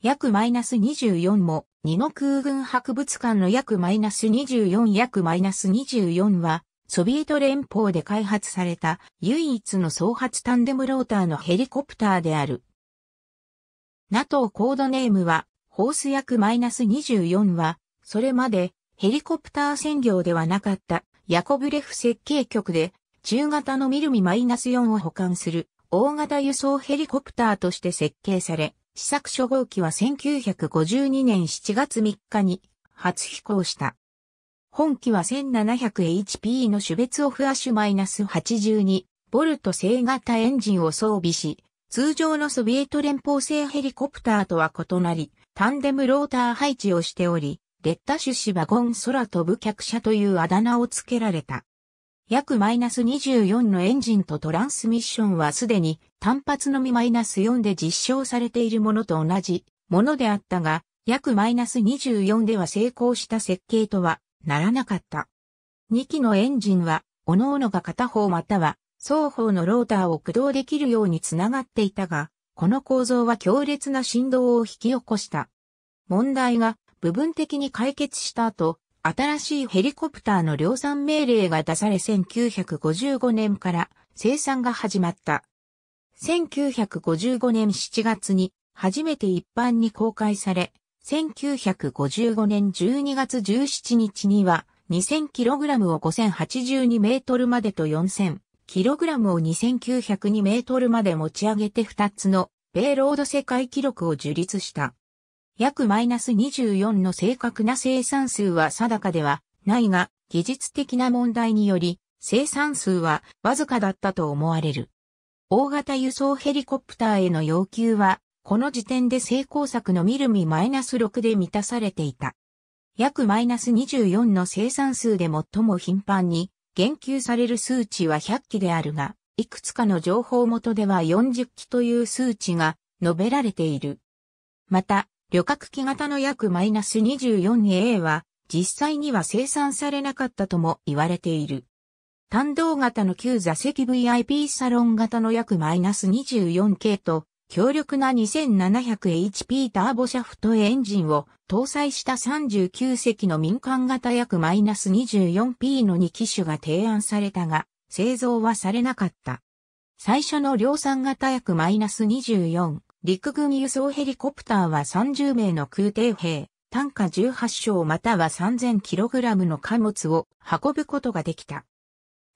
約マイナス24も、二の空軍博物館の約マイナス24約マイナス24は、ソビエト連邦で開発された唯一の総発タンデムローターのヘリコプターである。NATO コードネームは、ホース約マイナス24は、それまでヘリコプター専業ではなかったヤコブレフ設計局で、中型のミルミマイナス4を保管する大型輸送ヘリコプターとして設計され、試作初号機は1952年7月3日に初飛行した。本機は 1700HP の種別オフアッシュ -82 ボルト製型エンジンを装備し、通常のソビエト連邦製ヘリコプターとは異なり、タンデムローター配置をしており、レッタ種子シバゴン空飛ぶ客車というあだ名を付けられた。約マイナス24のエンジンとトランスミッションはすでに単発のみマイナス4で実証されているものと同じものであったが、約マイナス24では成功した設計とはならなかった。2機のエンジンは、各々が片方または双方のローターを駆動できるようにつながっていたが、この構造は強烈な振動を引き起こした。問題が部分的に解決した後、新しいヘリコプターの量産命令が出され1955年から生産が始まった。1955年7月に初めて一般に公開され、1955年12月17日には 2000kg を 5082m までと 4000kg を 2902m まで持ち上げて2つの米ロード世界記録を樹立した。約マイナス24の正確な生産数は定かではないが、技術的な問題により、生産数はわずかだったと思われる。大型輸送ヘリコプターへの要求は、この時点で成功策の見るみマイナス6で満たされていた。約マイナス24の生産数で最も頻繁に言及される数値は100機であるが、いくつかの情報元では40機という数値が述べられている。また、旅客機型の約マイナス 24A は、実際には生産されなかったとも言われている。単動型の旧座席 VIP サロン型の約マイナス 24K と、強力な 2700HP ターボシャフトエンジンを搭載した39席の民間型約マイナス 24P の2機種が提案されたが、製造はされなかった。最初の量産型約マイナス24陸軍輸送ヘリコプターは30名の空挺兵、単価18床または 3000kg の貨物を運ぶことができた。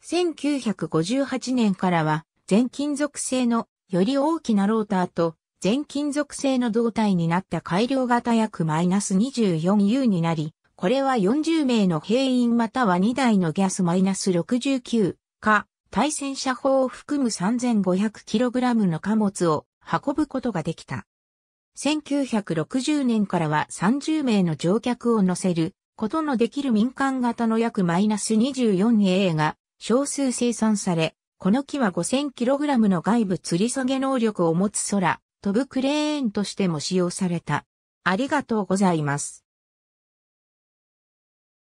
1958年からは全金属製のより大きなローターと全金属製の胴体になった改良型約 -24U になり、これは40名の兵員または2台のギャス -69 か対戦車砲を含む 3500kg の貨物を運ぶことができた。1960年からは30名の乗客を乗せることのできる民間型の約マイナス 24A が少数生産され、この機は 5000kg の外部吊り下げ能力を持つ空、飛ぶクレーンとしても使用された。ありがとうございます。